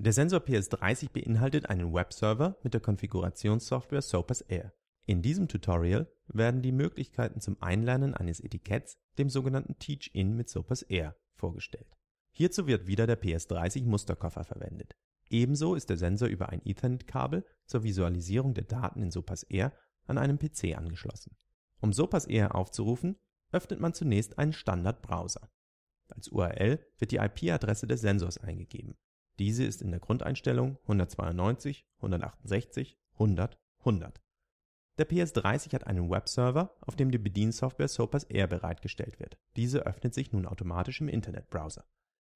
Der Sensor PS30 beinhaltet einen Webserver mit der Konfigurationssoftware Sopas Air. In diesem Tutorial werden die Möglichkeiten zum Einlernen eines Etiketts, dem sogenannten Teach-In mit Sopas Air, vorgestellt. Hierzu wird wieder der PS30 Musterkoffer verwendet. Ebenso ist der Sensor über ein Ethernet-Kabel zur Visualisierung der Daten in Sopas Air an einem PC angeschlossen. Um Sopas Air aufzurufen, öffnet man zunächst einen Standard-Browser. Als URL wird die IP-Adresse des Sensors eingegeben diese ist in der Grundeinstellung 192, 168, 100, 100. Der PS30 hat einen Webserver, auf dem die Bediensoftware Sopas Air bereitgestellt wird. Diese öffnet sich nun automatisch im Internetbrowser.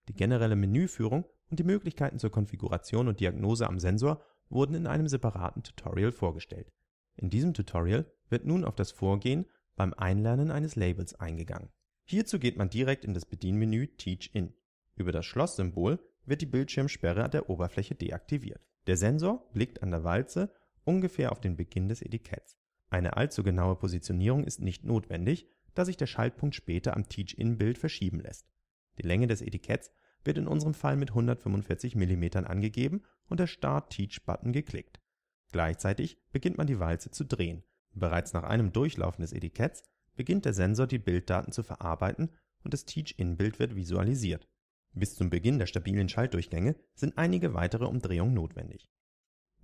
Die generelle Menüführung und die Möglichkeiten zur Konfiguration und Diagnose am Sensor wurden in einem separaten Tutorial vorgestellt. In diesem Tutorial wird nun auf das Vorgehen beim Einlernen eines Labels eingegangen. Hierzu geht man direkt in das Bedienmenü Teach In. Über das Schlosssymbol wird die Bildschirmsperre an der Oberfläche deaktiviert. Der Sensor blickt an der Walze ungefähr auf den Beginn des Etiketts. Eine allzu genaue Positionierung ist nicht notwendig, da sich der Schaltpunkt später am Teach-In-Bild verschieben lässt. Die Länge des Etiketts wird in unserem Fall mit 145 mm angegeben und der Start-Teach-Button geklickt. Gleichzeitig beginnt man die Walze zu drehen. Bereits nach einem Durchlaufen des Etiketts beginnt der Sensor die Bilddaten zu verarbeiten und das Teach-In-Bild wird visualisiert. Bis zum Beginn der stabilen Schaltdurchgänge sind einige weitere Umdrehungen notwendig.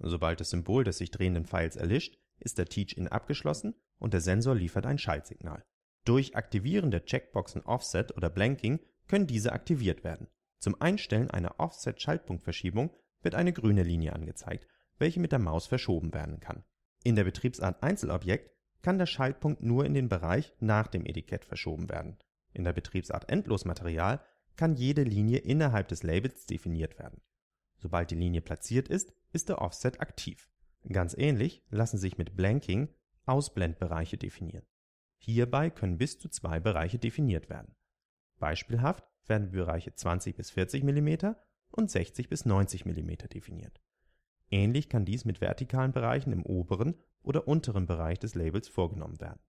Sobald das Symbol des sich drehenden Pfeils erlischt, ist der Teach-In abgeschlossen und der Sensor liefert ein Schaltsignal. Durch Aktivieren der Checkboxen Offset oder Blanking können diese aktiviert werden. Zum Einstellen einer Offset-Schaltpunktverschiebung wird eine grüne Linie angezeigt, welche mit der Maus verschoben werden kann. In der Betriebsart Einzelobjekt kann der Schaltpunkt nur in den Bereich nach dem Etikett verschoben werden. In der Betriebsart Endlosmaterial kann jede Linie innerhalb des Labels definiert werden. Sobald die Linie platziert ist, ist der Offset aktiv. Ganz ähnlich lassen sich mit Blanking Ausblendbereiche definieren. Hierbei können bis zu zwei Bereiche definiert werden. Beispielhaft werden Bereiche 20 bis 40 mm und 60 bis 90 mm definiert. Ähnlich kann dies mit vertikalen Bereichen im oberen oder unteren Bereich des Labels vorgenommen werden.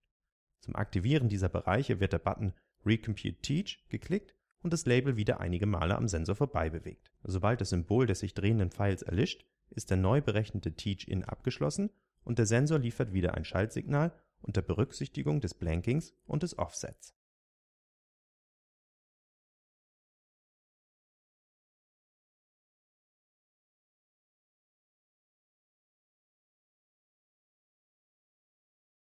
Zum Aktivieren dieser Bereiche wird der Button Recompute Teach geklickt und das Label wieder einige Male am Sensor vorbei bewegt. Sobald das Symbol des sich drehenden Pfeils erlischt, ist der neu berechnete Teach-In abgeschlossen und der Sensor liefert wieder ein Schaltsignal unter Berücksichtigung des Blankings und des Offsets